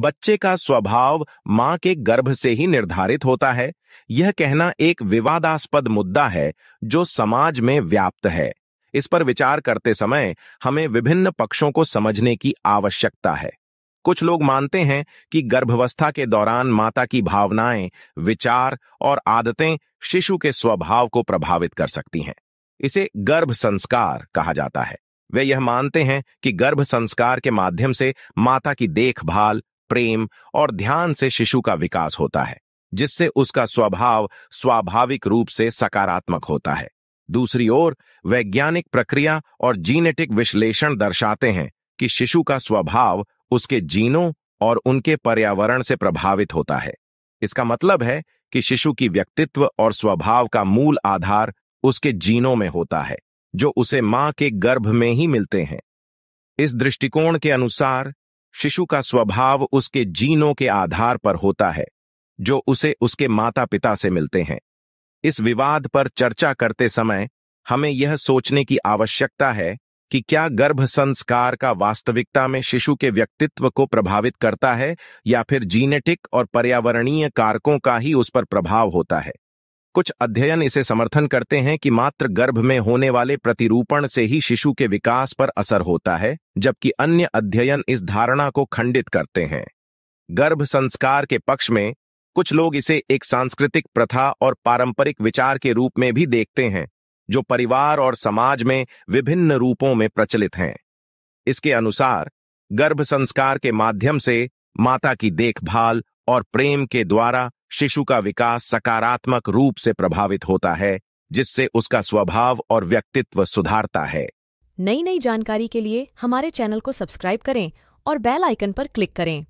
बच्चे का स्वभाव मां के गर्भ से ही निर्धारित होता है यह कहना एक विवादास्पद मुद्दा है जो समाज में व्याप्त है इस पर विचार करते समय हमें विभिन्न पक्षों को समझने की आवश्यकता है कुछ लोग मानते हैं कि गर्भावस्था के दौरान माता की भावनाएं विचार और आदतें शिशु के स्वभाव को प्रभावित कर सकती हैं इसे गर्भ संस्कार कहा जाता है वे यह मानते हैं कि गर्भ संस्कार के माध्यम से माता की देखभाल प्रेम और ध्यान से शिशु का विकास होता है जिससे उसका स्वभाव स्वाभाविक रूप से सकारात्मक होता है दूसरी ओर वैज्ञानिक प्रक्रिया और जीनेटिक विश्लेषण दर्शाते हैं कि शिशु का स्वभाव उसके जीनों और उनके पर्यावरण से प्रभावित होता है इसका मतलब है कि शिशु की व्यक्तित्व और स्वभाव का मूल आधार उसके जीनों में होता है जो उसे मां के गर्भ में ही मिलते हैं इस दृष्टिकोण के अनुसार शिशु का स्वभाव उसके जीनों के आधार पर होता है जो उसे उसके माता पिता से मिलते हैं इस विवाद पर चर्चा करते समय हमें यह सोचने की आवश्यकता है कि क्या गर्भ संस्कार का वास्तविकता में शिशु के व्यक्तित्व को प्रभावित करता है या फिर जीनेटिक और पर्यावरणीय कारकों का ही उस पर प्रभाव होता है कुछ अध्ययन इसे समर्थन करते हैं कि मात्र गर्भ में होने वाले प्रतिरूपण से ही शिशु के विकास पर असर होता है जबकि अन्य अध्ययन इस धारणा को खंडित करते हैं गर्भ संस्कार के पक्ष में कुछ लोग इसे एक सांस्कृतिक प्रथा और पारंपरिक विचार के रूप में भी देखते हैं जो परिवार और समाज में विभिन्न रूपों में प्रचलित हैं इसके अनुसार गर्भ संस्कार के माध्यम से माता की देखभाल और प्रेम के द्वारा शिशु का विकास सकारात्मक रूप से प्रभावित होता है जिससे उसका स्वभाव और व्यक्तित्व सुधारता है नई नई जानकारी के लिए हमारे चैनल को सब्सक्राइब करें और बेल आइकन पर क्लिक करें